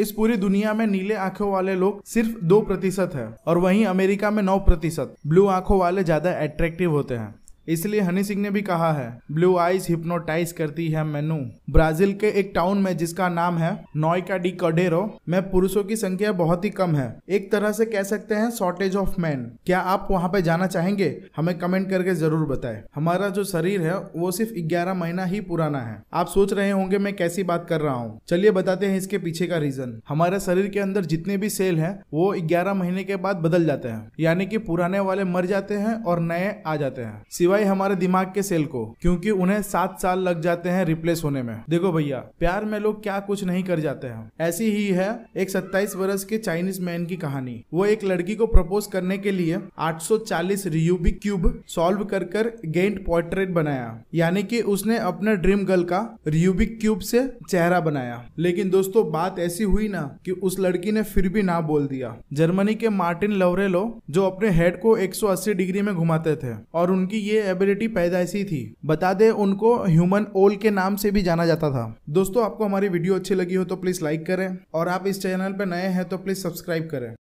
इस पूरी दुनिया में नीले आंखों वाले लोग सिर्फ दो प्रतिशत है और वहीं अमेरिका में नौ प्रतिशत ब्लू आंखों वाले ज्यादा एट्रैक्टिव होते हैं इसलिए हनी सिंह ने भी कहा है ब्लू आइज हिप्नोटाइज करती है मेनू ब्राजील के एक टाउन में जिसका नाम है नोयका डी कडेरो में पुरुषों की संख्या बहुत ही कम है एक तरह से कह सकते हैं शॉर्टेज ऑफ मैन क्या आप वहाँ पे जाना चाहेंगे हमें कमेंट करके जरूर बताए हमारा जो शरीर है वो सिर्फ ग्यारह महीना ही पुराना है आप सोच रहे होंगे मैं कैसी बात कर रहा हूँ चलिए बताते हैं इसके पीछे का रीजन हमारे शरीर के अंदर जितने भी सेल है वो ग्यारह महीने के बाद बदल जाते हैं यानी की पुराने वाले मर जाते हैं और नए आ जाते हैं सिवाय हमारे दिमाग के सेल को क्योंकि उन्हें सात साल लग जाते हैं रिप्लेस होने में देखो भैया प्यार में लोग क्या कुछ नहीं कर जाते हैं ऐसी ही है एक सत्ताईस वर्ष के चाइनीज मैन की कहानी वो एक लड़की को प्रपोज करने के लिए 840 रियूबिक क्यूब सॉल्व कर कर गेंट पोर्ट्रेट बनाया यानी कि उसने अपने ड्रीम गर्ल का रियूबिक क्यूब से चेहरा बनाया लेकिन दोस्तों बात ऐसी हुई ना कि उस लड़की ने फिर भी ना बोल दिया जर्मनी के मार्टिन लवरेलो जो अपने हेड को 180 डिग्री में घुमाते थे और उनकी ये एबिलिटी एबिलिटी पैदाइशी थी बता दें उनको ह्यूमन ओल के नाम से भी जाना जाता था दोस्तों आपको हमारी वीडियो अच्छी लगी हो तो प्लीज लाइक करें और आप इस चैनल पर नए हैं तो प्लीज सब्सक्राइब करें